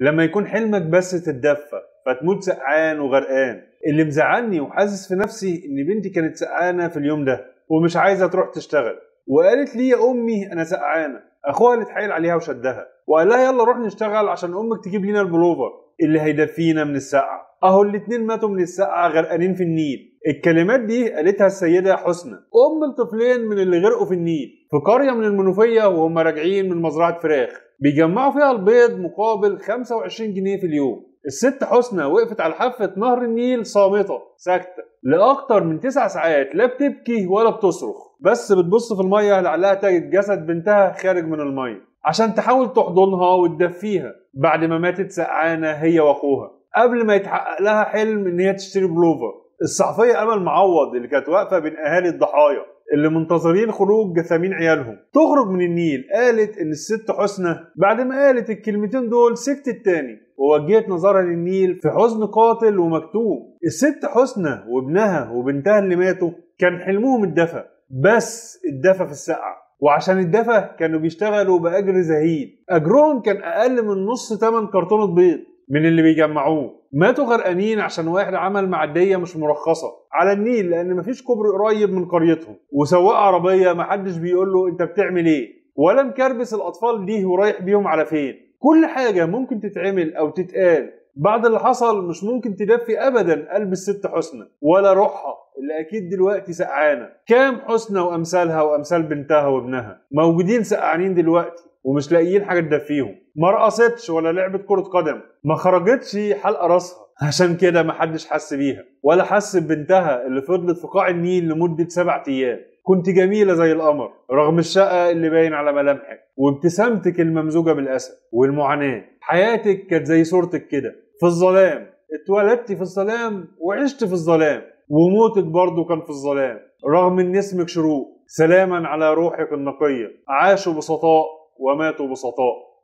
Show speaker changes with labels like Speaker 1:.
Speaker 1: لما يكون حلمك بس تتدفى فتموت سقعان وغرقان اللي مزعلني وحاسس في نفسي ان بنتي كانت سقعانه في اليوم ده ومش عايزه تروح تشتغل وقالت لي يا امي انا سقعانه اخوها اللي اتحايل عليها وشدها وقال لها يلا روح نشتغل عشان امك تجيب لنا البلوفر اللي هيدفينا من السقعه اهو الاتنين ماتوا من السقعه غرقانين في النيل الكلمات دي قالتها السيده حسنى ام الطفلين من اللي غرقوا في النيل في قرية من المنوفية وهم راجعين من مزرعة فراخ بيجمعوا فيها البيض مقابل 25 جنيه في اليوم الست حسنى وقفت على حافة نهر النيل صامتة ساكتة لأكتر من تسع ساعات لا بتبكي ولا بتصرخ بس بتبص في المية لعلها تجد جسد بنتها خارج من المية عشان تحاول تحضنها وتدفيها بعد ما ماتت سقعانة هي وأخوها قبل ما يتحقق لها حلم إن هي تشتري بلوفر الصحفية أمل معوض اللي كانت واقفة بين أهالي الضحايا اللي منتظرين خروج ثمين عيالهم تخرج من النيل قالت ان الست حسنى بعد ما قالت الكلمتين دول سكتت تاني ووجهت نظرها للنيل في حزن قاتل ومكتوم الست حسنى وابنها وبنتها اللي ماتوا كان حلمهم الدفى بس الدفى في السقعه وعشان الدفى كانوا بيشتغلوا بأجر زهيد أجرهم كان أقل من نص تمن كرتونة بيض من اللي بيجمعوه ماتوا غرقانين عشان واحد عمل معديه مش مرخصه على النيل لان مفيش كوبري قريب من قريتهم وسواق عربيه محدش بيقول له انت بتعمل ايه ولا مكربس الاطفال دي ورايح بيهم على فين كل حاجه ممكن تتعمل او تتقال بعد اللي حصل مش ممكن تدفي ابدا قلب الست حسنى ولا روحها اللي اكيد دلوقتي سقعانه كام حسنى وامثالها وامثال بنتها وابنها موجودين سقعانين دلوقتي ومش لاقيين حاجه تدفيهم ما رقصتش ولا لعبت كره قدم ما خرجتش حلقه راسها عشان كده ما حدش حس بيها ولا حس ببنتها اللي فضلت في قاع النيل لمده سبع ايام كنت جميله زي القمر رغم الشقه اللي باين على ملامحك وابتسامتك الممزوجه بالاسى والمعاناه حياتك كانت زي صورتك كده في الظلام اتولدت في الظلام وعشت في الظلام وموتك برضه كان في الظلام رغم ان اسمك شروق سلاما على روحك النقيه عاشوا بسطاء وماتوا بسطاء